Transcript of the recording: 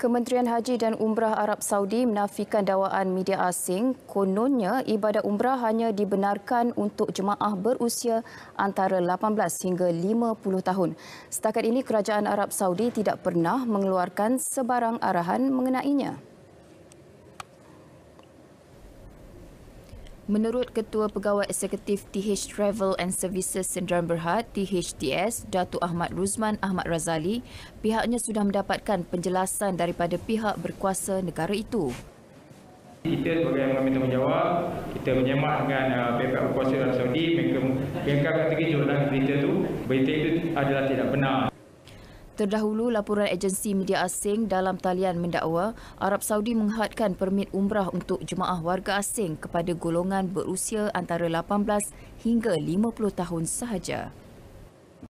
Kementerian Haji dan Umrah Arab Saudi menafikan dakwaan media asing kononnya ibadah umrah hanya dibenarkan untuk jemaah berusia antara 18 hingga 50 tahun. Setakat ini kerajaan Arab Saudi tidak pernah mengeluarkan sebarang arahan mengenainya. Menurut Ketua Pegawai Eksekutif TH Travel and Services Sendirian Berhad, THTS, Datuk Ahmad Ruzman Ahmad Razali, pihaknya sudah mendapatkan penjelasan daripada pihak berkuasa negara itu. Kita sebagai yang mengambil tanggungjawab, kita menyemak dengan uh, pihak berkuasa dalam Saudi, mereka, mereka kata kejur dalam berita itu, berita itu adalah tidak benar. Terdahulu, laporan agensi media asing dalam talian mendakwa Arab Saudi menghadkan permit umrah untuk jemaah warga asing kepada golongan berusia antara 18 hingga 50 tahun sahaja.